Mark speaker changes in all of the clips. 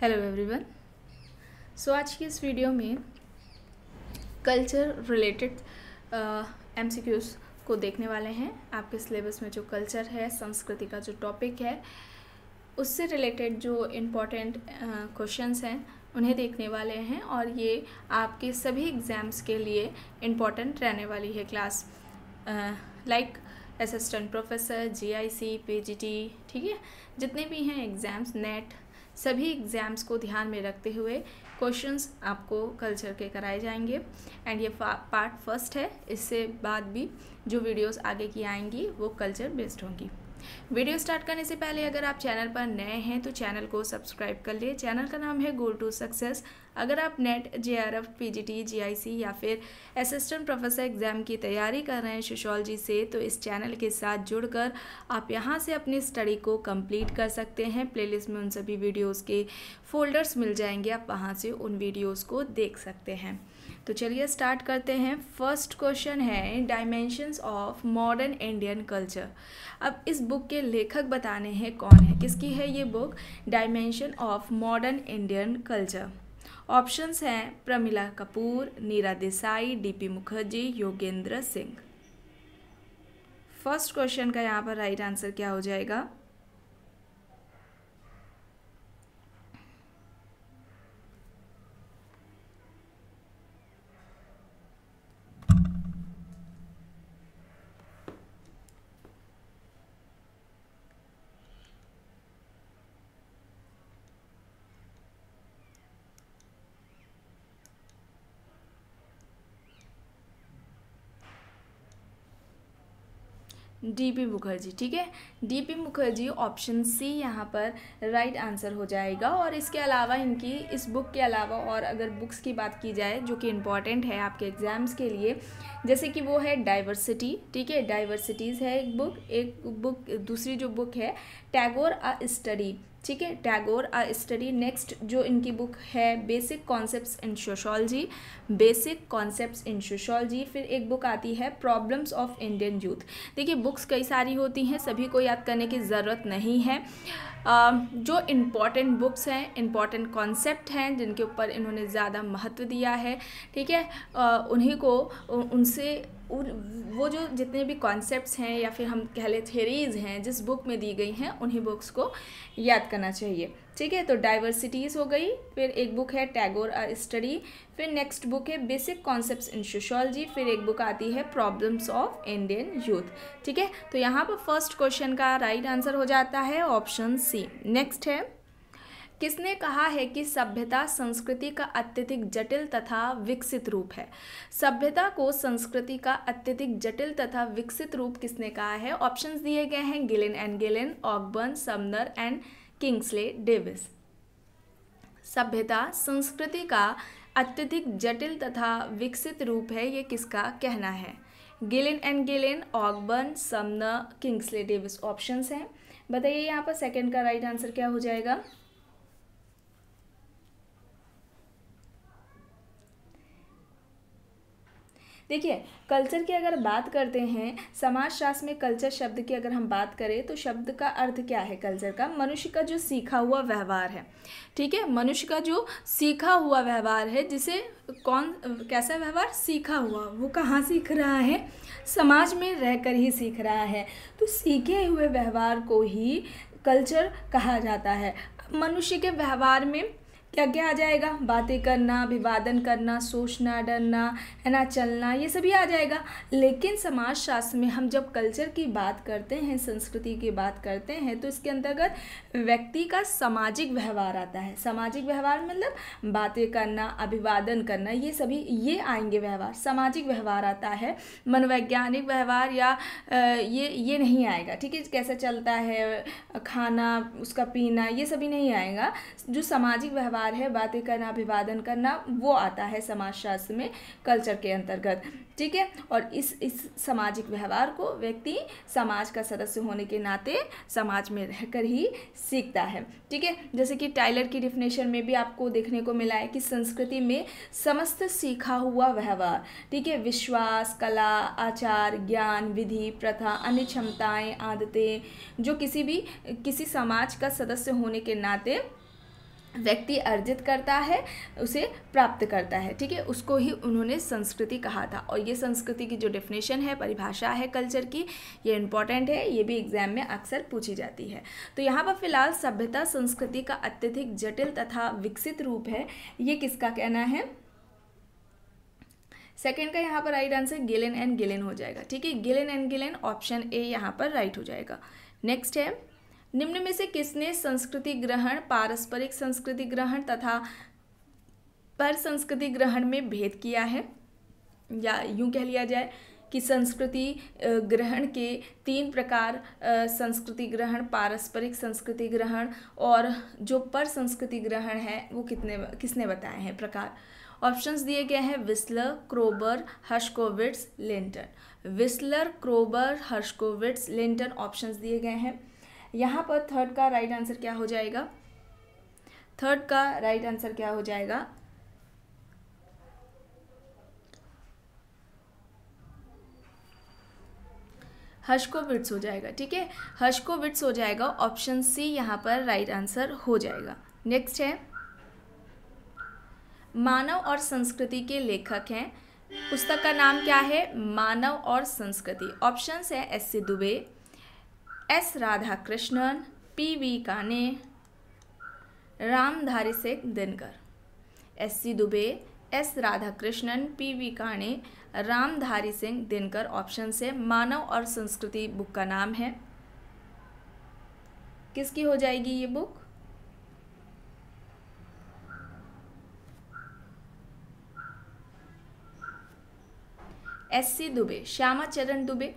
Speaker 1: Hello everyone so आज की इस वीडियो में culture related MCQs को देखने वाले हैं आपके सिलेबस में जो कल्चर है संस्कृति का जो टॉपिक है उससे रिलेटेड जो इम्पोर्टेंट क्वेश्चंस uh, हैं उन्हें देखने वाले हैं और ये आपके सभी एग्ज़ाम्स के लिए इम्पोर्टेंट रहने वाली है class like assistant professor GIC PGT ठीक है जितने भी हैं एग्ज़ाम्स नेट सभी एग्ज़ाम्स को ध्यान में रखते हुए क्वेश्चंस आपको कल्चर के कराए जाएंगे एंड ये पार्ट फर्स्ट है इससे बाद भी जो वीडियोस आगे की आएंगी वो कल्चर बेस्ड होंगी वीडियो स्टार्ट करने से पहले अगर आप चैनल पर नए हैं तो चैनल को सब्सक्राइब कर लिए चैनल का नाम है गोल टू सक्सेस अगर आप NET J R F P G T G I C या फिर असिस्टेंट प्रोफेसर एग्ज़ाम की तैयारी कर रहे हैं सोशोलॉजी से तो इस चैनल के साथ जुड़कर आप यहाँ से अपनी स्टडी को कंप्लीट कर सकते हैं प्लेलिस्ट में उन सभी वीडियोस के फोल्डर्स मिल जाएंगे आप वहाँ से उन वीडियोस को देख सकते हैं तो चलिए स्टार्ट करते हैं फर्स्ट क्वेश्चन है dimensions of modern Indian culture अब इस बुक के लेखक बताने हैं कौन है किसकी है ये book dimension of modern Indian culture options हैं Pramila Kapoor Neera Desai D P Mukherjee Yogendra Singh first question का यहाँ पर राइट आंसर क्या हो जाएगा डीपी मुखर्जी ठीक है डीपी मुखर्जी ऑप्शन सी यहाँ पर राइट आंसर हो जाएगा और इसके अलावा इनकी इस बुक के अलावा और अगर बुक्स की बात की जाए जो कि इम्पॉर्टेंट है आपके एग्ज़ाम्स के लिए जैसे कि वो है डाइवर्सिटी ठीक है डाइवर्सिटीज़ है एक बुक एक बुक दूसरी जो बुक है टैगोर अ स्टडी ठीक है टैगोर आ स्टडी नेक्स्ट जो इनकी बुक है basic concepts in sociology basic concepts in sociology फिर एक बुक आती है प्रॉब्लम्स ऑफ इंडियन यूथ देखिए बुक्स कई सारी होती हैं सभी को याद करने की ज़रूरत नहीं है आ, जो इम्पॉर्टेंट बुक्स हैं इम्पॉर्टेंट कॉन्सेप्ट हैं जिनके ऊपर इन्होंने ज़्यादा महत्व दिया है ठीक है उन्हीं को उनसे उन वो जो जितने भी कॉन्सेप्ट्स हैं या फिर हम कह लें थेरीज हैं जिस बुक में दी गई हैं उन्हीं बुक्स को याद करना चाहिए ठीक है तो डाइवर्सिटीज़ हो गई फिर एक बुक है टैगोर स्टडी फिर नेक्स्ट बुक है बेसिक कॉन्सेप्ट्स इन सोशोलॉजी फिर एक बुक आती है प्रॉब्लम्स ऑफ इंडियन यूथ ठीक है तो यहाँ पर फर्स्ट क्वेश्चन का राइट right आंसर हो जाता है ऑप्शन सी नेक्स्ट है किसने कहा है कि सभ्यता संस्कृति का अत्यधिक जटिल तथा विकसित रूप है सभ्यता को संस्कृति का अत्यधिक जटिल तथा विकसित रूप किसने कहा है ऑप्शंस दिए गए हैं Gillin and Gillin Ogburn Sumner and Kingsley Davis सभ्यता संस्कृति का अत्यधिक जटिल तथा विकसित रूप है ये किसका कहना है Gillin and Gillin Ogburn Sumner Kingsley Davis options हैं बताइए यहाँ पर सेकंड का राइट आंसर क्या हो जाएगा देखिए कल्चर की अगर बात करते हैं समाजशास्त्र में कल्चर शब्द की अगर हम बात करें तो शब्द का अर्थ क्या है कल्चर का मनुष्य का जो सीखा हुआ व्यवहार है ठीक है मनुष्य का जो सीखा हुआ व्यवहार है जिसे कौन कैसा व्यवहार सीखा हुआ वो कहाँ सीख रहा है समाज में रहकर ही सीख रहा है तो सीखे हुए व्यवहार को ही कल्चर कहा जाता है मनुष्य के व्यवहार में क्या क्या आ जाएगा बातें करना अभिवादन करना सोचना डरना है ना चलना ये सभी आ जाएगा लेकिन समाज शास्त्र में हम जब कल्चर की बात करते हैं संस्कृति की बात करते हैं तो इसके अंतर्गत व्यक्ति का सामाजिक व्यवहार आता है सामाजिक व्यवहार मतलब बातें करना अभिवादन करना ये सभी ये आएंगे व्यवहार सामाजिक व्यवहार आता है मनोवैज्ञानिक व्यवहार या ये ये नहीं आएगा ठीक है कैसे चलता है खाना उसका पीना ये सभी नहीं आएगा जो सामाजिक व्यवहार व्यवहार है बातें करना अभिवादन करना वो आता है समाजशास्त्र में कल्चर के अंतर्गत ठीक है और इस इस सामाजिक व्यवहार को व्यक्ति समाज का सदस्य होने के नाते समाज में रहकर ही सीखता है ठीक है जैसे कि टाइलर की डिफिनेशन में भी आपको देखने को मिला है कि संस्कृति में समस्त सीखा हुआ व्यवहार ठीक है विश्वास कला आचार ज्ञान विधि प्रथा अन्य क्षमताएं आदतें जो किसी भी किसी समाज का सदस्य होने के नाते व्यक्ति अर्जित करता है उसे प्राप्त करता है ठीक है उसको ही उन्होंने संस्कृति कहा था और ये संस्कृति की जो डेफिनेशन है परिभाषा है कल्चर की ये इम्पॉर्टेंट है ये भी एग्जाम में अक्सर पूछी जाती है तो यहाँ पर फिलहाल सभ्यता संस्कृति का अत्यधिक जटिल तथा विकसित रूप है ये किसका कहना है सेकेंड का यहाँ पर right answer Gillin and Gillin हो जाएगा ठीक है Gillin and Gillin option A यहाँ पर राइट हो जाएगा नेक्स्ट है निम्न में से किसने संस्कृति ग्रहण पारस्परिक संस्कृति ग्रहण तथा पर संस्कृति ग्रहण में भेद किया है या यूं कह लिया जाए कि संस्कृति ग्रहण के तीन प्रकार संस्कृति ग्रहण पारस्परिक संस्कृति ग्रहण और जो पर संस्कृति ग्रहण है वो कितने किसने बताए हैं प्रकार ऑप्शंस दिए गए हैं Wissler Kroeber Herskovits Linton Wissler Kroeber Herskovits Linton options दिए गए हैं यहाँ पर थर्ड का राइट आंसर क्या हो जाएगा थर्ड का राइट आंसर क्या हो जाएगा हर्षकोविट्स हो जाएगा ठीक है हर्षकोविट्स हो जाएगा ऑप्शन सी यहाँ पर राइट आंसर हो जाएगा नेक्स्ट है मानव और संस्कृति के लेखक हैं पुस्तक का नाम क्या है मानव और संस्कृति ऑप्शंस है S C Dube S Radhakrishnan P V Kane Ramdhari Singh Dinkar S C Dube S Radhakrishnan P V Kane Ramdhari Singh Dinkar option से मानव और संस्कृति बुक का नाम है किसकी हो जाएगी ये book S C Dube Shyama Charan Dube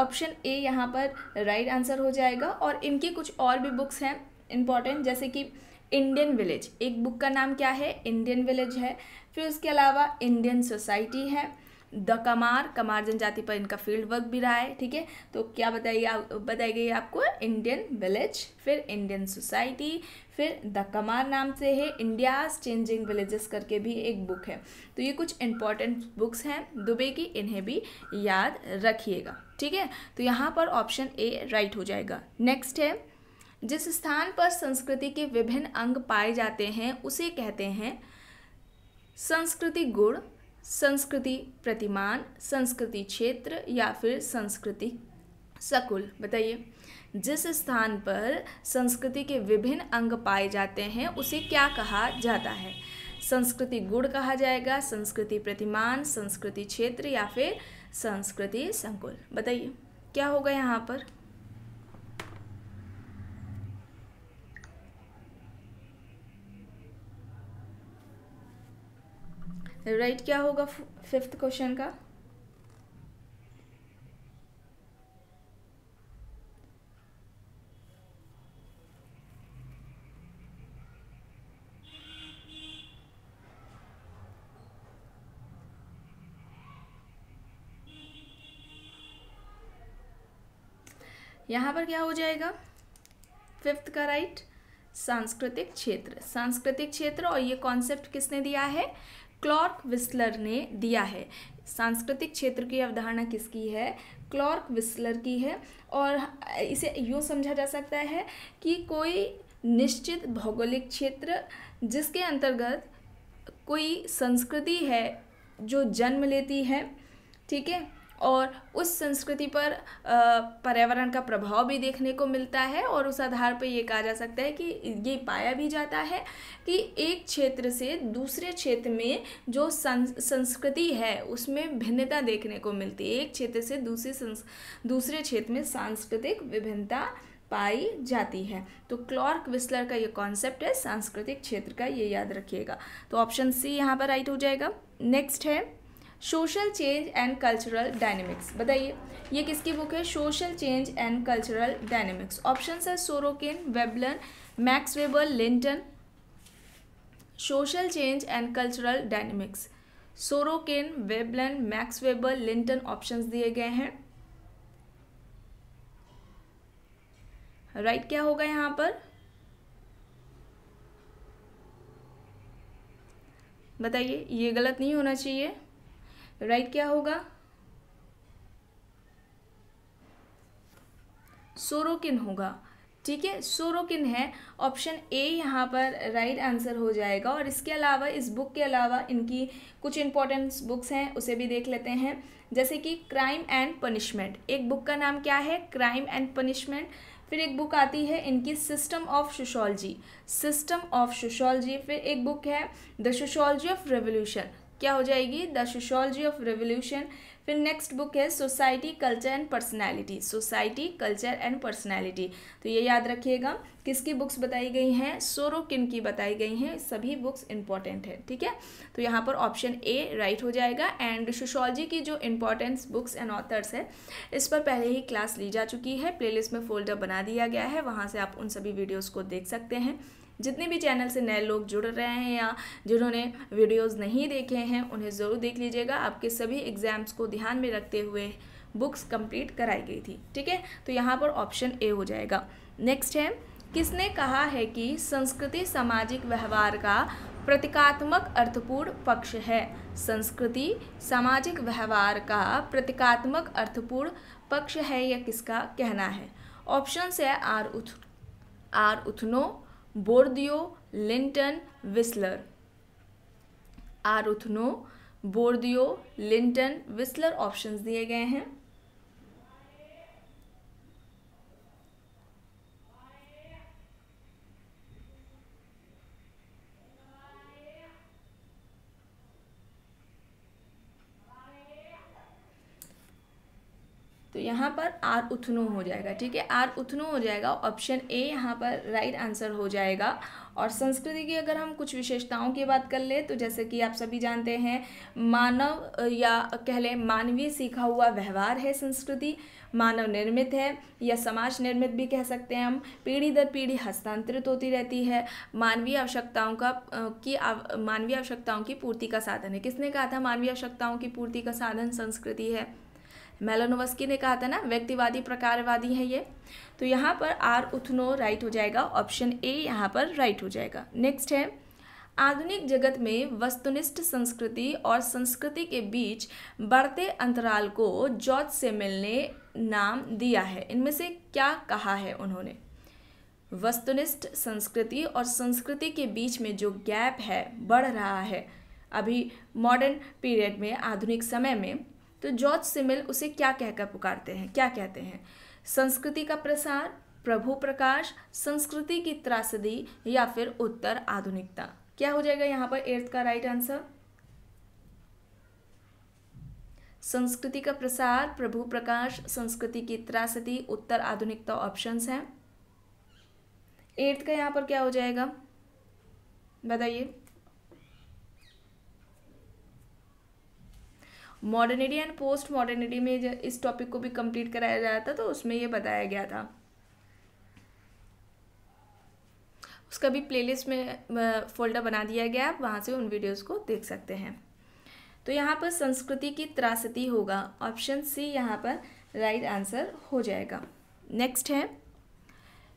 Speaker 1: option A यहाँ पर राइट right आंसर हो जाएगा और इनकी कुछ और भी बुक्स हैं इम्पॉर्टेंट जैसे कि इंडियन विलेज एक बुक का नाम क्या है इंडियन विलेज है फिर उसके अलावा इंडियन सोसाइटी है द कमार कमार जनजाति पर इनका फील्ड वर्क भी रहा है ठीक है तो क्या बताइए आप बताई गई आपको इंडियन विलेज फिर इंडियन सोसाइटी फिर द कमार नाम से है इंडियाज चेंजिंग विलेजेस करके भी एक बुक है तो ये कुछ इंपॉर्टेंट बुक्स हैं दुबे की इन्हें भी याद रखिएगा ठीक है तो यहाँ पर ऑप्शन ए राइट हो जाएगा नेक्स्ट है जिस स्थान पर संस्कृति के विभिन्न अंग पाए जाते हैं उसे कहते हैं संस्कृति गुड़ संस्कृति प्रतिमान संस्कृति क्षेत्र या फिर संस्कृति सकुल बताइए जिस स्थान पर संस्कृति के विभिन्न अंग पाए जाते हैं उसे क्या कहा जाता है संस्कृति गुण कहा जाएगा संस्कृति प्रतिमान संस्कृति क्षेत्र या फिर संस्कृति संकुल बताइए क्या होगा यहाँ पर राइट right क्या होगा फिफ्थ क्वेश्चन का यहां पर क्या हो जाएगा फिफ्थ का राइट right? सांस्कृतिक क्षेत्र सांस्कृतिक क्षेत्र और ये कॉन्सेप्ट किसने दिया है क्लॉर्क विस्लर ने दिया है सांस्कृतिक क्षेत्र की अवधारणा किसकी है क्लॉर्क विस्लर की है और इसे यूँ समझा जा सकता है कि कोई निश्चित भौगोलिक क्षेत्र जिसके अंतर्गत कोई संस्कृति है जो जन्म लेती है ठीक है और उस संस्कृति पर पर्यावरण का प्रभाव भी देखने को मिलता है और उस आधार पर ये कहा जा सकता है कि ये पाया भी जाता है कि एक क्षेत्र से दूसरे क्षेत्र में जो संस्कृति है उसमें भिन्नता देखने को मिलती है एक क्षेत्र से दूसरे दूसरे क्षेत्र में सांस्कृतिक विभिन्नता पाई जाती है तो क्लॉर्क विस्लर का ये कॉन्सेप्ट है सांस्कृतिक क्षेत्र का ये याद रखिएगा तो ऑप्शन सी यहाँ पर राइट हो जाएगा नेक्स्ट है social change and cultural dynamics बताइए ये किसकी बुक है social change and cultural dynamics option है Sorokin Veblen Max Weber Linton social change and cultural dynamics Sorokin Veblen Max Weber Linton option दिए गए हैं राइट right, क्या होगा यहां पर बताइए ये गलत नहीं होना चाहिए राइट क्या होगा सोरोकिन होगा ठीक है सोरोकिन है ऑप्शन ए यहाँ पर राइट आंसर हो जाएगा और इसके अलावा इस बुक के अलावा इनकी कुछ इंपॉर्टेंट बुक्स हैं उसे भी देख लेते हैं जैसे कि क्राइम एंड पनिशमेंट एक बुक का नाम क्या है क्राइम एंड पनिशमेंट फिर एक बुक आती है इनकी system of sociology system of sociology फिर एक बुक है द सोशोलॉजी ऑफ रेवोल्यूशन क्या हो जाएगी द सोशोलॉजी ऑफ रेवोल्यूशन फिर नेक्स्ट बुक है society culture and personality society culture and personality तो ये याद रखिएगा किसकी बुक्स बताई गई हैं सोरो किन की बताई गई हैं सभी बुक्स इंपॉर्टेंट हैं ठीक है तो यहाँ पर ऑप्शन ए राइट हो जाएगा एंड सोशोलॉजी की जो इंपॉर्टेंस बुक्स एंड ऑथर्स है इस पर पहले ही क्लास ली जा चुकी है प्लेलिस्ट में फोल्डर बना दिया गया है वहाँ से आप उन सभी वीडियोज़ को देख सकते हैं जितने भी चैनल से नए लोग जुड़ रहे हैं या जिन्होंने वीडियोज़ नहीं देखे हैं उन्हें ज़रूर देख लीजिएगा आपके सभी एग्ज़ाम्स को ध्यान में रखते हुए बुक्स कंप्लीट कराई गई थी ठीक है तो यहाँ पर ऑप्शन ए हो जाएगा नेक्स्ट है किसने कहा है कि संस्कृति सामाजिक व्यवहार का प्रतीकात्मक अर्थपूर्ण पक्ष है संस्कृति सामाजिक व्यवहार का प्रतीकात्मक अर्थपूर्ण पक्ष है या किसका कहना है ऑप्शन है आर उथ आर उथनो बोर्दियो लिंटन विस्लर आरुथनो बोर्दियो लिंटन विस्लर ऑप्शंस दिए गए हैं यहाँ पर आर उथनो हो जाएगा ठीक है आर उथनो हो जाएगा ऑप्शन ए यहाँ पर राइट आंसर हो जाएगा और संस्कृति की अगर हम कुछ विशेषताओं की बात कर ले तो जैसे कि आप सभी जानते हैं मानव या कह लें मानवीय सीखा हुआ व्यवहार है संस्कृति मानव निर्मित है या समाज निर्मित भी कह सकते हैं हम पीढ़ी दर पीढ़ी हस्तांतरित होती रहती है मानवीय आवश्यकताओं का की मानवीय आवश्यकताओं की पूर्ति का साधन है किसने कहा था मानवीय आवश्यकताओं की पूर्ति का साधन संस्कृति है मेलोनोवस्की ने कहा था ना व्यक्तिवादी प्रकारवादी है ये तो यहाँ पर आर उथनो राइट हो जाएगा ऑप्शन ए यहाँ पर राइट हो जाएगा नेक्स्ट है आधुनिक जगत में वस्तुनिष्ठ संस्कृति और संस्कृति के बीच बढ़ते अंतराल को जॉर्ज सेमिल ने नाम दिया है इनमें से क्या कहा है उन्होंने वस्तुनिष्ठ संस्कृति और संस्कृति के बीच में जो गैप है बढ़ रहा है अभी मॉडर्न पीरियड में आधुनिक समय में तो जॉर्ज सिमिल उसे क्या कहकर पुकारते हैं क्या कहते हैं संस्कृति का प्रसार प्रभु प्रकाश संस्कृति की त्रासदी या फिर उत्तर आधुनिकता क्या हो जाएगा यहाँ पर एर्थ का राइट आंसर संस्कृति का प्रसार प्रभु प्रकाश संस्कृति की त्रासदी उत्तर आधुनिकता ऑप्शन हैं एर्थ का यहाँ पर क्या हो जाएगा बताइए मॉडर्निटी एंड पोस्ट मॉडर्निटी में इस टॉपिक को भी कंप्लीट कराया जाता था तो उसमें ये बताया गया था उसका भी प्लेलिस्ट में फोल्डर बना दिया गया आप वहाँ से उन वीडियोस को देख सकते हैं तो यहाँ पर संस्कृति की त्रासदी होगा ऑप्शन सी यहाँ पर राइट आंसर हो जाएगा नेक्स्ट है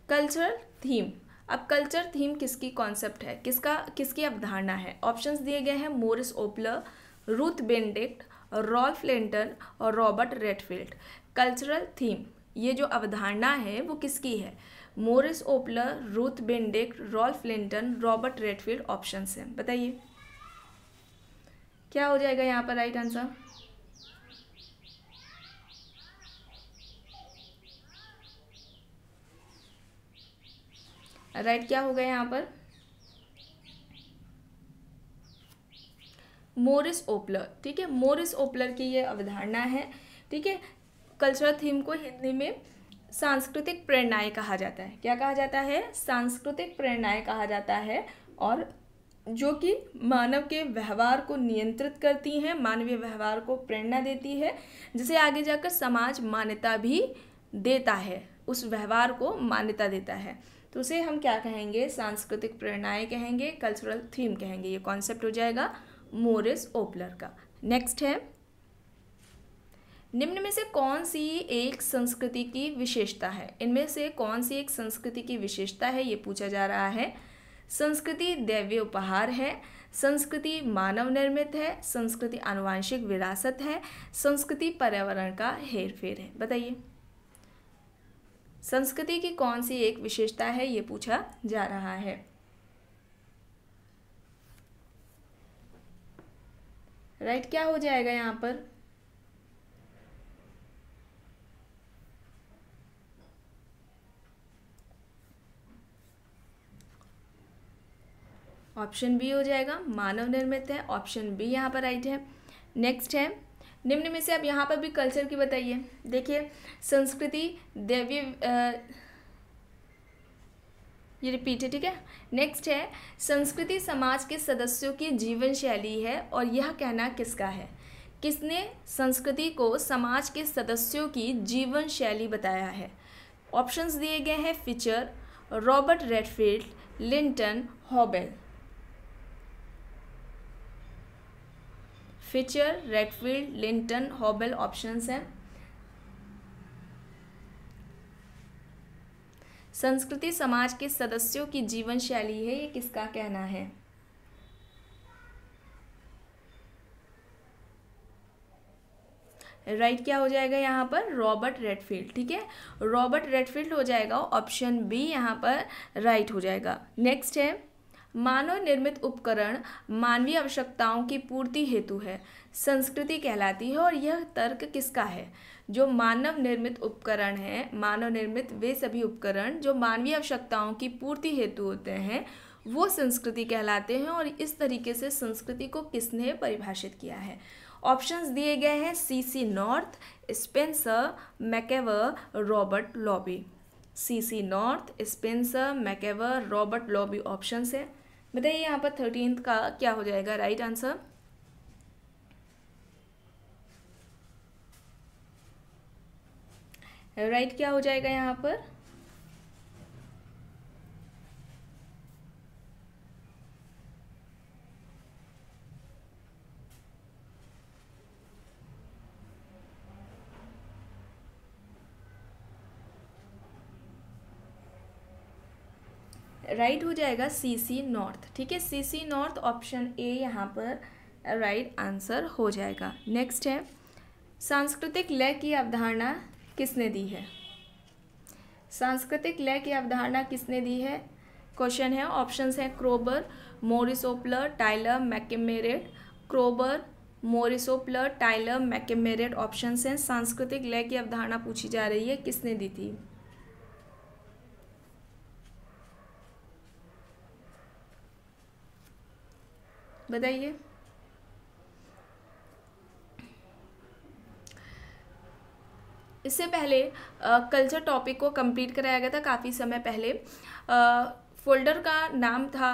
Speaker 1: कल्चर थीम अब कल्चर थीम किसकी कॉन्सेप्ट है किसका किसकी अवधारणा है ऑप्शंस दिए गए हैं Morris Opler Ruth Benedict Ralph Linton और रॉबर्ट रेडफील्ड कल्चरल थीम ये जो अवधारणा है वो किसकी है Morris Opler Ruth Benedict Ralph Linton Robert Redfield option है बताइए क्या हो जाएगा यहाँ पर राइट आंसर राइट right, क्या होगा यहाँ पर मोरिस ओपलर ठीक है मोरिस ओपलर की ये अवधारणा है ठीक है कल्चरल थीम को हिंदी में सांस्कृतिक प्रेरणाएं कहा जाता है क्या कहा जाता है सांस्कृतिक प्रेरणाएं कहा जाता है और जो कि मानव के व्यवहार को नियंत्रित करती हैं मानवीय व्यवहार को प्रेरणा देती है जिसे आगे जाकर समाज मान्यता भी देता है उस व्यवहार को मान्यता देता है तो उसे हम क्या कहेंगे सांस्कृतिक प्रेरणाएं कहेंगे कल्चरल थीम कहेंगे ये कॉन्सेप्ट हो जाएगा मोरिस ओपलर का नेक्स्ट है निम्न में से कौन सी एक संस्कृति की विशेषता है इनमें से कौन सी एक संस्कृति की विशेषता है ये पूछा जा रहा है संस्कृति दैव्य उपहार है संस्कृति मानव निर्मित है संस्कृति आनुवांशिक विरासत है संस्कृति पर्यावरण का हेरफेर है बताइए संस्कृति की कौन सी एक विशेषता है ये पूछा जा रहा है राइट right, क्या हो जाएगा यहाँ पर ऑप्शन बी हो जाएगा मानव निर्मित है ऑप्शन बी यहाँ पर राइट है नेक्स्ट है निम्न में से अब यहाँ पर भी कल्चर की बताइए देखिए संस्कृति दैवीय ये रिपीट है ठीक है नेक्स्ट है संस्कृति समाज के सदस्यों की जीवन शैली है और यह कहना किसका है किसने संस्कृति को समाज के सदस्यों की जीवन शैली बताया है ऑप्शंस दिए गए हैं Fichter Robert Redfield Linton Hoebel Fichter Redfield Linton Hoebel options हैं संस्कृति समाज के सदस्यों की जीवन शैली है ये किसका कहना है राइट right, क्या हो जाएगा यहाँ पर रॉबर्ट रेडफील्ड ठीक है रॉबर्ट रेडफील्ड हो जाएगा ऑप्शन बी यहाँ पर राइट right हो जाएगा नेक्स्ट है मानव निर्मित उपकरण मानवीय आवश्यकताओं की पूर्ति हेतु है संस्कृति कहलाती है और यह तर्क किसका है जो मानव निर्मित उपकरण हैं मानव निर्मित वे सभी उपकरण जो मानवीय आवश्यकताओं की पूर्ति हेतु होते हैं वो संस्कृति कहलाते हैं और इस तरीके से संस्कृति को किसने परिभाषित किया है ऑप्शंस दिए गए हैं C C North Spencer MacIver Robert Lowie C C North Spencer MacIver Robert Lowie options है बताइए यहाँ पर थर्टीन का क्या हो जाएगा राइट right आंसर राइट क्या हो जाएगा यहाँ पर राइट right हो जाएगा सी सी नॉर्थ ठीक है सी सी नॉर्थ ऑप्शन ए यहाँ पर राइट right आंसर हो जाएगा नेक्स्ट है सांस्कृतिक लय की अवधारणा किसने दी है सांस्कृतिक लय की अवधारणा किसने दी है क्वेश्चन है ऑप्शंस हैं क्रोबर मोरिसोपलर टाइलर मैकेमेरेट क्रोबर मोरिसोपलर टाइलर मैकेमेरेट ऑप्शंस हैं सांस्कृतिक लय की अवधारणा पूछी जा रही है किसने दी थी बताइए इससे पहले कल्चर टॉपिक को कंप्लीट कराया गया था काफ़ी समय पहले फोल्डर का नाम था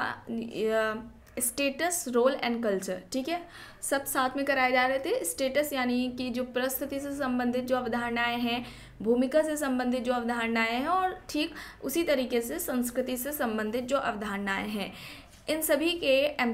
Speaker 1: स्टेटस रोल एंड कल्चर ठीक है सब साथ में कराए जा रहे थे स्टेटस यानी कि जो परिस्थिति से संबंधित जो अवधारणाएं हैं भूमिका से संबंधित जो अवधारणाएं हैं और ठीक उसी तरीके से संस्कृति से संबंधित जो अवधारणाएं हैं इन सभी के एम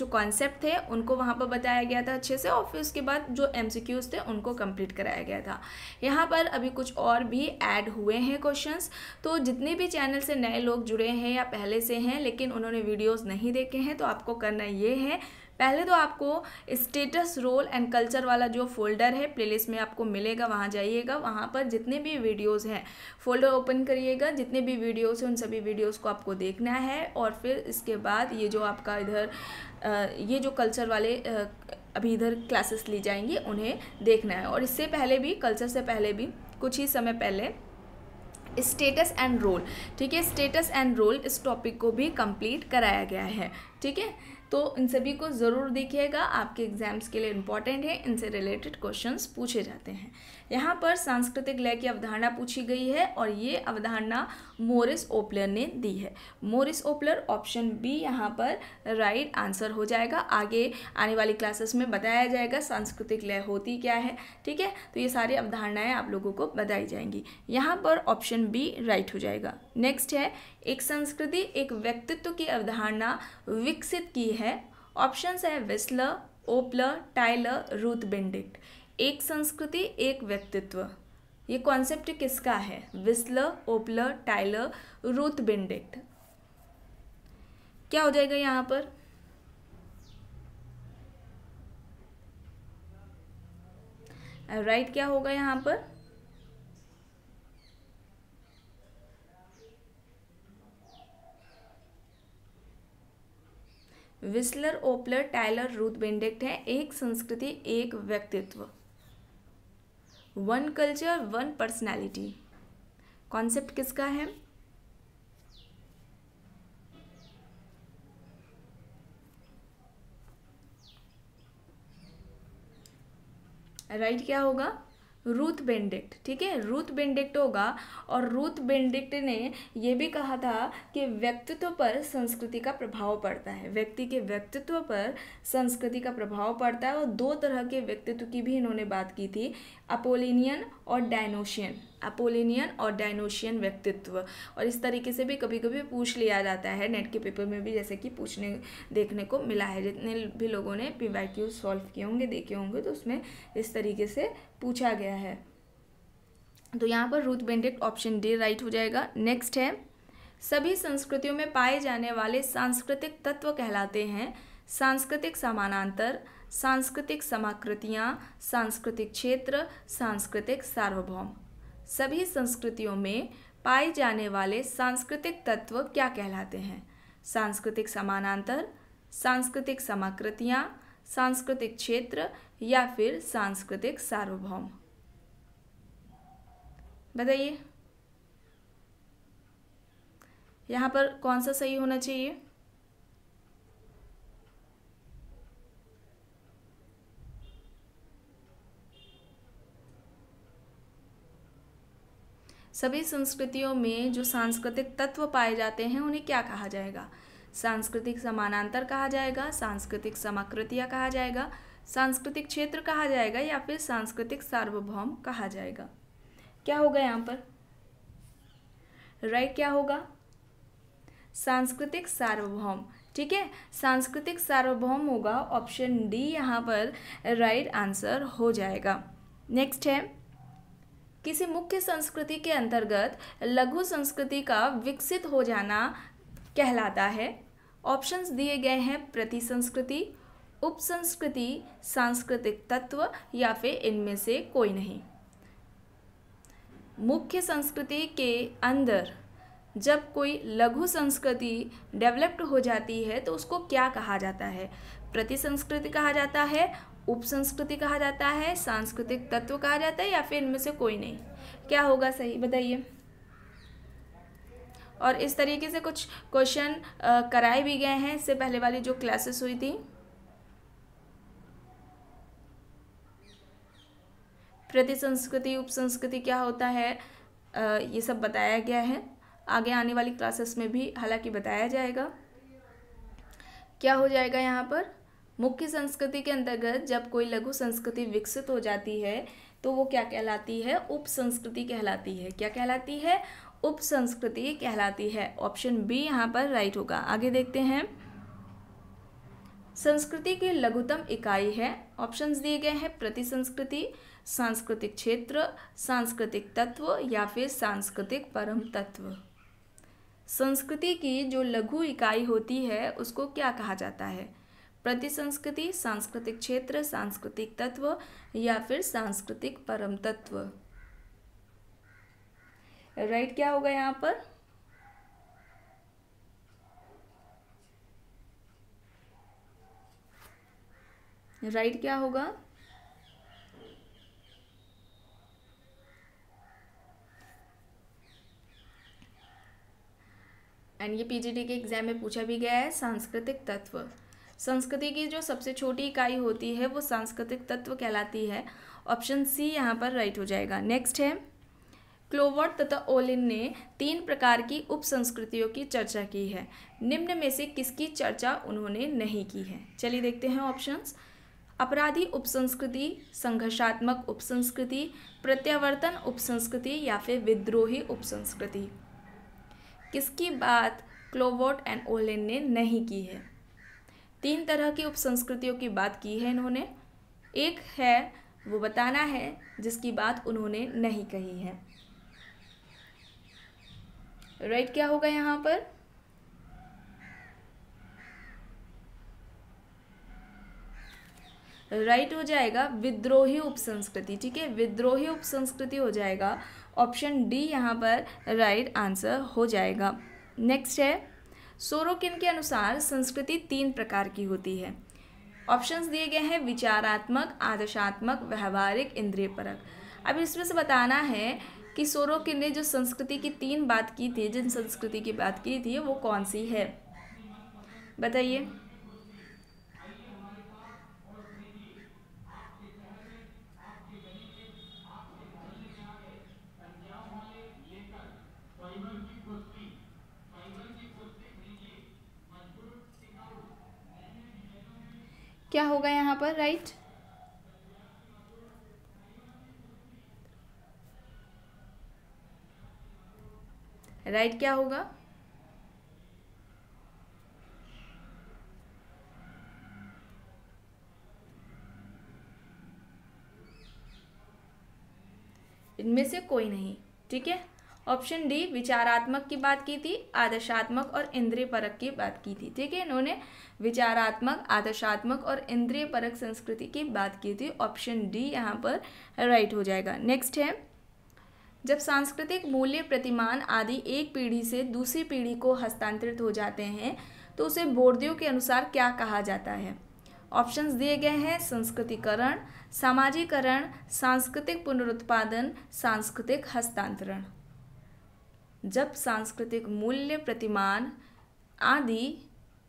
Speaker 1: जो कॉन्सेप्ट थे उनको वहाँ पर बताया गया था अच्छे से और फिर उसके बाद जो एम थे उनको कंप्लीट कराया गया था यहाँ पर अभी कुछ और भी ऐड हुए हैं क्वेश्चंस तो जितने भी चैनल से नए लोग जुड़े हैं या पहले से हैं लेकिन उन्होंने वीडियोस नहीं देखे हैं तो आपको करना ये है पहले तो आपको स्टेटस रोल एंड कल्चर वाला जो फोल्डर है प्लेलिस्ट में आपको मिलेगा वहाँ जाइएगा वहाँ पर जितने भी वीडियोज़ हैं फोल्डर ओपन करिएगा जितने भी वीडियोज़ हैं उन सभी वीडियोज़ को आपको देखना है और फिर इसके बाद ये जो आपका इधर ये जो कल्चर वाले अभी इधर क्लासेस ली जाएंगी उन्हें देखना है और इससे पहले भी कल्चर से पहले भी कुछ ही समय पहले स्टेटस एंड रोल ठीक है स्टेटस एंड रोल इस टॉपिक को भी कंप्लीट कराया गया है ठीक है तो इन सभी को ज़रूर देखिएगा आपके एग्जाम्स के लिए इम्पॉर्टेंट है इनसे रिलेटेड क्वेश्चंस पूछे जाते हैं यहाँ पर सांस्कृतिक लय की अवधारणा पूछी गई है और ये अवधारणा मोरिस ओपलर ने दी है मोरिस ओपलर ऑप्शन बी यहाँ पर राइट right आंसर हो जाएगा आगे आने वाली क्लासेस में बताया जाएगा सांस्कृतिक लय होती क्या है ठीक है तो ये सारी अवधारणाएँ आप लोगों को बताई जाएंगी यहाँ पर ऑप्शन बी राइट हो जाएगा नेक्स्ट है एक संस्कृति एक व्यक्तित्व की अवधारणा विकसित की है ऑप्शंस है Wissler Opler Tylor Ruth Benedict एक संस्कृति एक व्यक्तित्व ये कॉन्सेप्ट किसका है Wissler Opler Tylor Ruth Benedict क्या हो जाएगा यहाँ पर राइट right, क्या होगा यहाँ पर Wissler Opler Tylor Ruth Benedict है एक संस्कृति एक व्यक्तित्व one culture one personality concept किसका है राइट right क्या होगा रूथ बेंडिक्ट ठीक है रूथ बेंडिक्ट होगा और रूथ बेंडिक्ट ने यह भी कहा था कि व्यक्तित्व पर संस्कृति का प्रभाव पड़ता है व्यक्ति के व्यक्तित्व पर संस्कृति का प्रभाव पड़ता है और दो तरह के व्यक्तित्व की भी इन्होंने बात की थी अपोलिनियन और डायनोशियन अपोलिनियन और डायनोशियन व्यक्तित्व और इस तरीके से भी कभी कभी पूछ लिया जाता है नेट के पेपर में भी जैसे कि पूछने देखने को मिला है जितने भी लोगों ने पी वाई क्यू सॉल्व किए होंगे देखे होंगे तो उसमें इस तरीके से पूछा गया है तो यहाँ पर Ruth Benedict option D right हो जाएगा नेक्स्ट है सभी संस्कृतियों में पाए जाने वाले सांस्कृतिक तत्व कहलाते हैं सांस्कृतिक समानांतर सांस्कृतिक समाकृतियाँ सांस्कृतिक क्षेत्र सांस्कृतिक सार्वभौम सभी संस्कृतियों में पाए जाने वाले सांस्कृतिक तत्व क्या कहलाते हैं सांस्कृतिक समानांतर सांस्कृतिक समाकृतियाँ सांस्कृतिक क्षेत्र या फिर सांस्कृतिक सार्वभौम बताइए यहाँ पर कौन सा सही होना चाहिए सभी संस्कृतियों में जो सांस्कृतिक तत्व पाए जाते हैं उन्हें क्या कहा जाएगा सांस्कृतिक समानांतर कहा जाएगा सांस्कृतिक समाकृतियाँ कहा जाएगा सांस्कृतिक क्षेत्र कहा जाएगा या फिर सांस्कृतिक सार्वभौम कहा जाएगा क्या होगा यहाँ पर राइट क्या होगा सांस्कृतिक सार्वभौम ठीक है सांस्कृतिक सार्वभौम होगा ऑप्शन डी यहाँ पर राइट आंसर हो जाएगा नेक्स्ट है किसी मुख्य संस्कृति के अंतर्गत लघु संस्कृति का विकसित हो जाना कहलाता है ऑप्शंस दिए गए हैं प्रति संस्कृति उप संस्कृति सांस्कृतिक तत्व या फिर इनमें से कोई नहीं मुख्य संस्कृति के अंदर जब कोई लघु संस्कृति डेवलप्ड हो जाती है तो उसको क्या कहा जाता है प्रति संस्कृति कहा जाता है उप संस्कृति कहा जाता है सांस्कृतिक तत्व कहा जाता है या फिर इनमें से कोई नहीं क्या होगा सही बताइए और इस तरीके से कुछ क्वेश्चन कराए भी गए हैं इससे पहले वाली जो क्लासेस हुई थी प्रति संस्कृति उप संस्कृति क्या होता है ये सब बताया गया है आगे आने वाली क्लासेस में भी हालांकि बताया जाएगा क्या हो जाएगा यहाँ पर मुख्य संस्कृति के अंतर्गत जब कोई लघु संस्कृति विकसित हो जाती है तो वो क्या कहलाती है उप संस्कृति कहलाती है क्या कहलाती है उप संस्कृति कहलाती है ऑप्शन बी यहाँ पर राइट होगा आगे देखते हैं संस्कृति की लघुतम इकाई है ऑप्शंस दिए गए हैं प्रति संस्कृति सांस्कृतिक क्षेत्र सांस्कृतिक तत्व या फिर सांस्कृतिक परम तत्व संस्कृति की जो लघु इकाई होती है उसको क्या कहा जाता है प्रति संस्कृति सांस्कृतिक क्षेत्र सांस्कृतिक तत्व या फिर सांस्कृतिक परम तत्व राइट right, क्या होगा यहाँ पर राइट right, क्या होगा एंड ये पीजीटी के एग्जाम में पूछा भी गया है सांस्कृतिक तत्व संस्कृति की जो सबसे छोटी इकाई होती है वो सांस्कृतिक तत्व कहलाती है ऑप्शन सी यहाँ पर राइट हो जाएगा नेक्स्ट है क्लोवर्ट तथा ओलिन ने तीन प्रकार की उप संस्कृतियों की चर्चा की है निम्न में से किसकी चर्चा उन्होंने नहीं की है चलिए देखते हैं ऑप्शंस अपराधी उप संस्कृति संघर्षात्मक उपसंस्कृति प्रत्यावर्तन उप संस्कृति या फिर विद्रोही उपसंस्कृति किसकी बात क्लोवोट एंड ओलिन ने नहीं की है तीन तरह की उपसंस्कृतियों की बात की है इन्होंने एक है वो बताना है जिसकी बात उन्होंने नहीं कही है राइट right, क्या होगा यहाँ पर राइट right हो जाएगा विद्रोही उपसंस्कृति ठीक है विद्रोही उपसंस्कृति हो जाएगा ऑप्शन डी यहाँ पर राइट right आंसर हो जाएगा नेक्स्ट है सोरोकिन के अनुसार संस्कृति तीन प्रकार की होती है ऑप्शंस दिए गए हैं विचारात्मक आदर्शात्मक व्यवहारिक इंद्रिय परक अब इसमें से बताना है कि सोरोकिन ने जो संस्कृति की तीन बात की थी जिन संस्कृति की बात की थी वो कौन सी है बताइए क्या होगा यहाँ पर राइट राइट क्या होगा इनमें से कोई नहीं ठीक है ऑप्शन डी विचारात्मक की बात की थी आदर्शात्मक और इंद्रिय परक की बात की थी ठीक है इन्होंने विचारात्मक आदर्शात्मक और इंद्रिय परक संस्कृति की बात की थी ऑप्शन डी यहाँ पर राइट हो जाएगा नेक्स्ट है जब सांस्कृतिक मूल्य प्रतिमान आदि एक पीढ़ी से दूसरी पीढ़ी को हस्तांतरित हो जाते हैं तो उसे बोर्डियो के अनुसार क्या कहा जाता है ऑप्शंस दिए गए हैं संस्कृतिकरण सामाजिकरण सांस्कृतिक पुनरुत्पादन सांस्कृतिक हस्तांतरण जब सांस्कृतिक मूल्य प्रतिमान आदि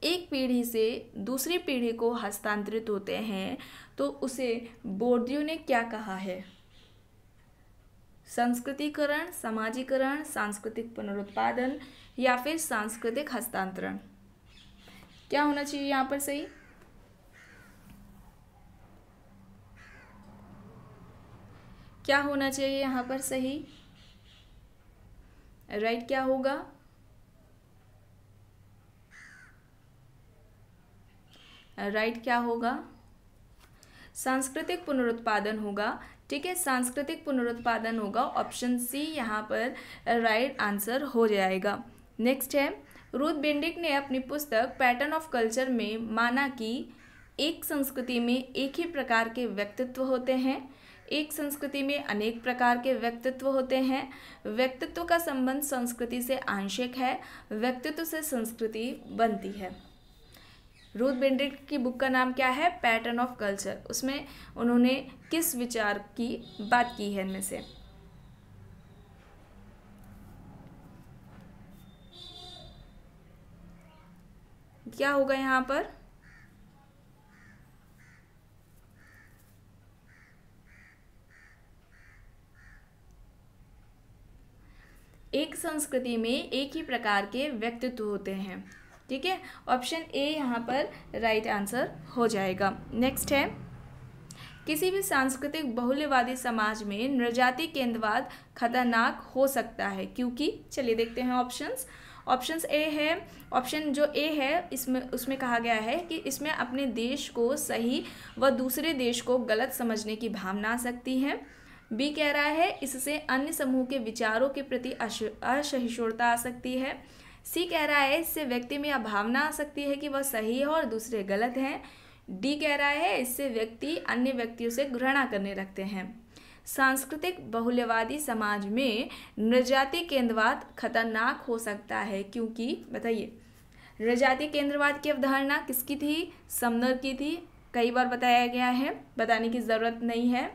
Speaker 1: एक पीढ़ी से दूसरी पीढ़ी को हस्तांतरित होते हैं तो उसे बोर्डियो ने क्या कहा है संस्कृतिकरण सामाजिकरण सांस्कृतिक पुनरुत्पादन या फिर सांस्कृतिक हस्तांतरण क्या होना चाहिए यहाँ पर सही क्या होना चाहिए यहाँ पर सही राइट right क्या होगा राइट right क्या होगा सांस्कृतिक पुनरुत्पादन होगा ठीक है सांस्कृतिक पुनरुत्पादन होगा ऑप्शन सी यहाँ पर राइट right आंसर हो जाएगा नेक्स्ट है रूथ बेंडिक ने अपनी पुस्तक पैटर्न ऑफ कल्चर में माना कि एक संस्कृति में एक ही प्रकार के व्यक्तित्व होते हैं एक संस्कृति में अनेक प्रकार के व्यक्तित्व होते हैं व्यक्तित्व का संबंध संस्कृति से आंशिक है व्यक्तित्व से संस्कृति बनती है रूथ बेंड्रिक की बुक का नाम क्या है पैटर्न ऑफ कल्चर उसमें उन्होंने किस विचार की बात की है इनमें से क्या होगा यहाँ पर एक संस्कृति में एक ही प्रकार के व्यक्तित्व होते हैं ठीक है ऑप्शन ए यहाँ पर राइट आंसर हो जाएगा नेक्स्ट है किसी भी सांस्कृतिक बहुल्यवादी समाज में निर्जाति केंद्रवाद खतरनाक हो सकता है क्योंकि चलिए देखते हैं ऑप्शंस ऑप्शंस ए है ऑप्शन जो ए है इसमें उसमें कहा गया है कि इसमें अपने देश को सही व दूसरे देश को गलत समझने की भावना आ सकती है बी कह रहा है इससे अन्य समूह के विचारों के प्रति असहिष्णुता आ सकती है सी कह रहा है इससे व्यक्ति में अभावना भावना आ सकती है कि वह सही है और दूसरे गलत हैं डी कह रहा है इससे व्यक्ति अन्य व्यक्तियों से घृणा करने रखते हैं सांस्कृतिक बहुल्यवादी समाज में नृजाति केंद्रवाद खतरनाक हो सकता है क्योंकि बताइए नृजाति केंद्रवाद की अवधारणा किसकी थी समनर की थी कई बार बताया गया है बताने की ज़रूरत नहीं है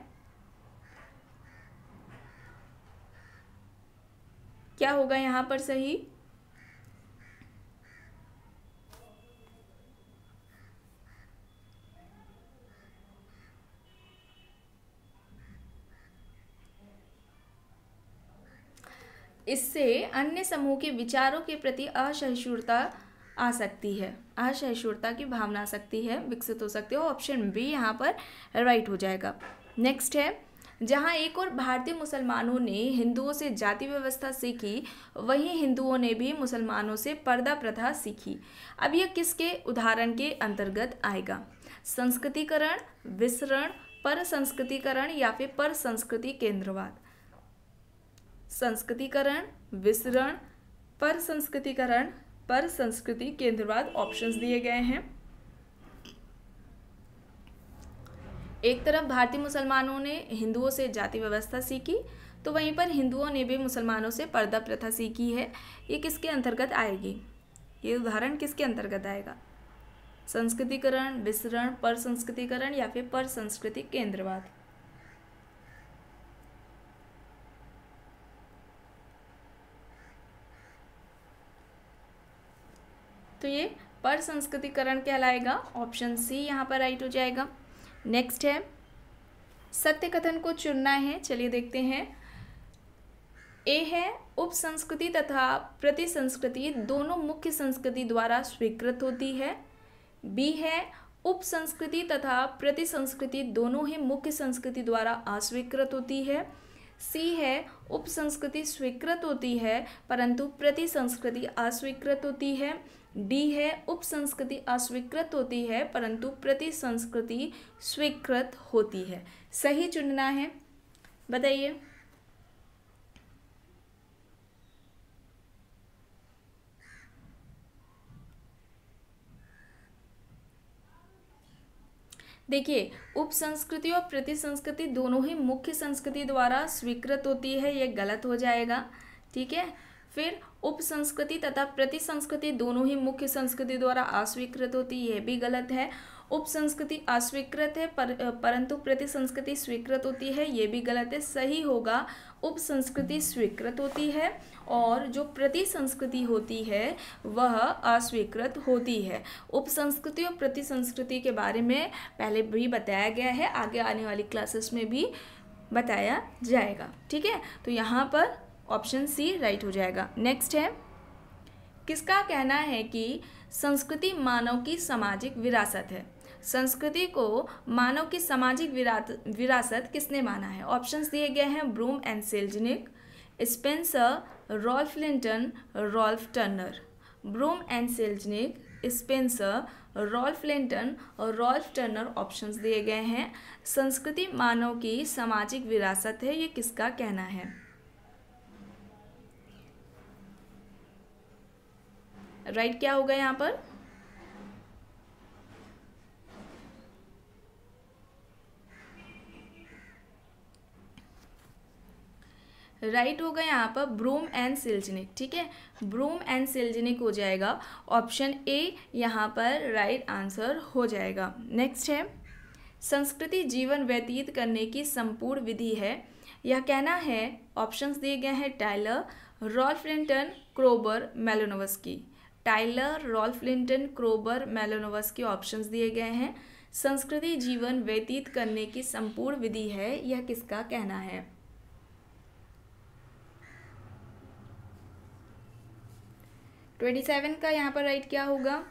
Speaker 1: क्या होगा यहाँ पर सही इससे अन्य समूह के विचारों के प्रति असहिष्णुता आ सकती है असहिष्णुता की भावना आ सकती है विकसित हो सकती है ऑप्शन बी यहाँ पर राइट हो जाएगा नेक्स्ट है जहां एक और भारतीय मुसलमानों ने हिंदुओं से जाति व्यवस्था सीखी वहीं हिंदुओं ने भी मुसलमानों से पर्दा प्रथा सीखी अब यह किसके उदाहरण के अंतर्गत आएगा संस्कृतिकरण विसरण पर संस्कृतिकरण या फिर पर संस्कृति केंद्रवाद संस्कृतिकरण विसरण पर संस्कृतिकरण पर संस्कृति केंद्रवाद ऑप्शंस दिए गए हैं एक तरफ भारतीय मुसलमानों ने हिंदुओं से जाति व्यवस्था सीखी तो वहीं पर हिंदुओं ने भी मुसलमानों से पर्दा प्रथा सीखी है ये किसके अंतर्गत आएगी ये उदाहरण किसके अंतर्गत आएगा संस्कृतिकरण विसरण पर संस्कृतिकरण या फिर पर संस्कृति केंद्रवाद तो ये पर संस्कृतिकरण कहलाएगा ऑप्शन सी यहाँ पर राइट हो जाएगा नेक्स्ट है सत्य कथन को चुनना है चलिए देखते हैं ए है उपसंस्कृति तथा प्रति संस्कृति दोनों मुख्य संस्कृति द्वारा स्वीकृत होती है बी है उपसंस्कृति तथा प्रति संस्कृति दोनों ही मुख्य संस्कृति द्वारा अस्वीकृत होती है सी है उपसंस्कृति स्वीकृत होती है परंतु प्रति संस्कृति अस्वीकृत होती है डी है उप संस्कृति अस्वीकृत होती है परंतु प्रति संस्कृति स्वीकृत होती है सही चुनना है बताइए देखिए उप संस्कृति और प्रति संस्कृति दोनों ही मुख्य संस्कृति द्वारा स्वीकृत होती है यह गलत हो जाएगा ठीक है फिर उप संस्कृति तथा प्रति संस्कृति दोनों ही मुख्य संस्कृति द्वारा अस्वीकृत होती यह भी गलत है उप संस्कृति अस्वीकृत है पर, परंतु प्रति संस्कृति स्वीकृत होती है ये भी गलत है सही होगा उप संस्कृति स्वीकृत होती है और जो प्रति संस्कृति होती है वह अस्वीकृत होती है उप संस्कृति और प्रति संस्कृति के बारे में पहले भी बताया गया है आगे आने वाली क्लासेस में भी बताया जाएगा ठीक है तो यहाँ पर ऑप्शन सी राइट हो जाएगा नेक्स्ट है किसका कहना है कि संस्कृति मानव की सामाजिक विरासत है संस्कृति को मानव की सामाजिक विरासत किसने माना है ऑप्शंस दिए गए हैं Broom and Selznick Spencer Ralph Linton Ralph Turner Broom and Selznick Spencer Ralph Linton और रॉल्फ टर्नर ऑप्शंस दिए गए हैं संस्कृति मानव की सामाजिक विरासत है ये किसका कहना है राइट right क्या होगा यहाँ पर राइट right होगा यहाँ पर ब्रोम एंड सिल्जनिक ठीक है ब्रोम एंड सिल्जनिक हो जाएगा ऑप्शन ए यहाँ पर राइट right आंसर हो जाएगा नेक्स्ट है संस्कृति जीवन व्यतीत करने की संपूर्ण विधि है यह कहना है ऑप्शंस दिए गए हैं Tylor Ralph Linton Kroeber Malinowski Tylor Ralph Linton Kroeber के ऑप्शंस दिए गए हैं संस्कृति जीवन व्यतीत करने की संपूर्ण विधि है यह किसका कहना है ट्वेंटी सेवन का यहाँ पर राइट क्या होगा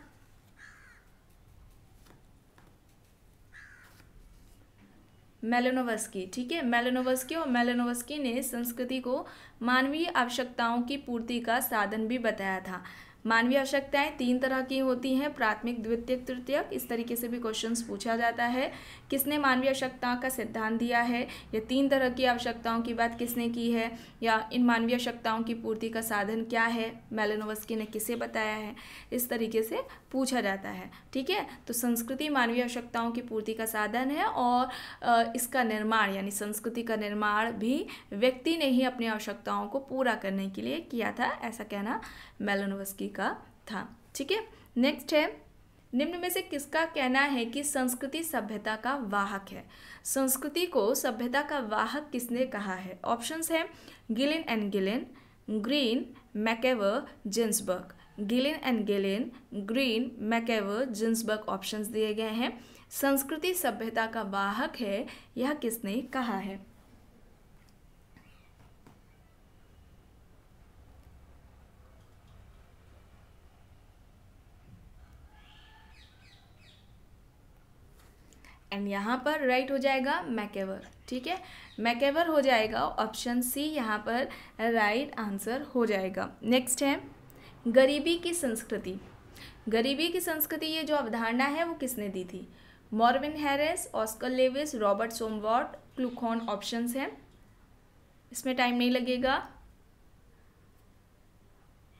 Speaker 1: मेलोनोवस्की ठीक है मेलोनोवस्की और मेलोनोवस्की ने संस्कृति को मानवीय आवश्यकताओं की पूर्ति का साधन भी बताया था मानवीय आवश्यकताएं तीन तरह की होती हैं प्राथमिक द्वितीयक तृतीयक इस तरीके से भी क्वेश्चन पूछा जाता है किसने मानवीय आवश्यकता का सिद्धांत दिया है या तीन तरह की आवश्यकताओं की बात किसने की है या इन मानवीय आवश्यकताओं की पूर्ति का साधन क्या है मेलेनोवस्की ने किसे बताया है इस तरीके से पूछा जाता है ठीक है तो संस्कृति मानवीय आवश्यकताओं की पूर्ति का साधन है और इसका निर्माण यानी संस्कृति का निर्माण भी व्यक्ति ने ही अपनी आवश्यकताओं को पूरा करने के लिए किया था ऐसा कहना मेलेनोवस्की का था ठीक है नेक्स्ट है निम्न में से किसका कहना है कि संस्कृति सभ्यता का वाहक है संस्कृति को सभ्यता का वाहक किसने कहा है ऑप्शंस हैं Gillin and Gillin Green MacIver Ginsberg Gillin and Gillin Green MacIver Ginsberg options दिए गए हैं संस्कृति सभ्यता का वाहक है यह किसने कहा है एंड यहाँ पर राइट right हो जाएगा मैकेवर ठीक है मैकेवर हो जाएगा ऑप्शन सी यहाँ पर राइट right आंसर हो जाएगा नेक्स्ट है गरीबी की संस्कृति गरीबी की संस्कृति ये जो अवधारणा है वो किसने दी थी Marvin Harris Oscar Lewis Robert Sombart Kluckhohn options हैं इसमें टाइम नहीं लगेगा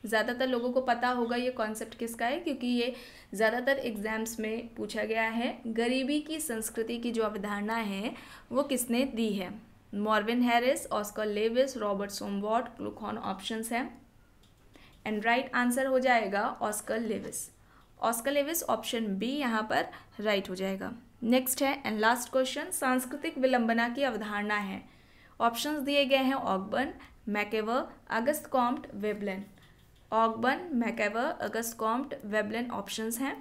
Speaker 1: ज़्यादातर लोगों को पता होगा ये कॉन्सेप्ट किसका है क्योंकि ये ज़्यादातर एग्ज़ाम्स में पूछा गया है गरीबी की संस्कृति की जो अवधारणा है वो किसने दी है Marvin Harris Oscar Lewis Robert Sombart Kluckhohn option हैं एंड राइट आंसर हो जाएगा Oscar Lewis Oscar Lewis option B यहाँ पर राइट right हो जाएगा नेक्स्ट है एंड लास्ट क्वेश्चन सांस्कृतिक विलंबना की अवधारणा है ऑप्शंस दिए गए हैं Ogburn MacIver August Comte Veblen Ogburn MacIver August Comte Veblen option हैं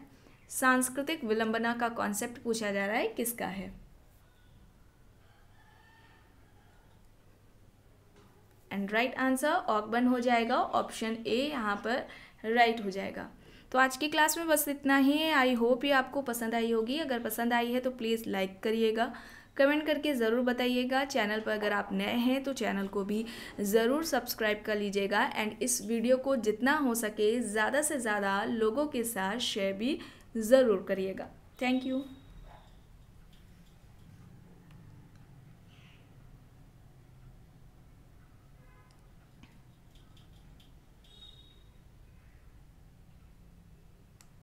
Speaker 1: सांस्कृतिक विलंबना का कॉन्सेप्ट पूछा जा रहा है किसका है एंड राइट आंसर ऑगबन हो जाएगा ऑप्शन ए यहाँ पर राइट right हो जाएगा तो आज की क्लास में बस इतना ही है आई होप ये आपको पसंद आई होगी अगर पसंद आई है तो प्लीज़ लाइक करिएगा कमेंट करके ज़रूर बताइएगा चैनल पर अगर आप नए हैं तो चैनल को भी ज़रूर सब्सक्राइब कर लीजिएगा एंड इस वीडियो को जितना हो सके ज़्यादा से ज़्यादा लोगों के साथ शेयर भी ज़रूर करिएगा थैंक यू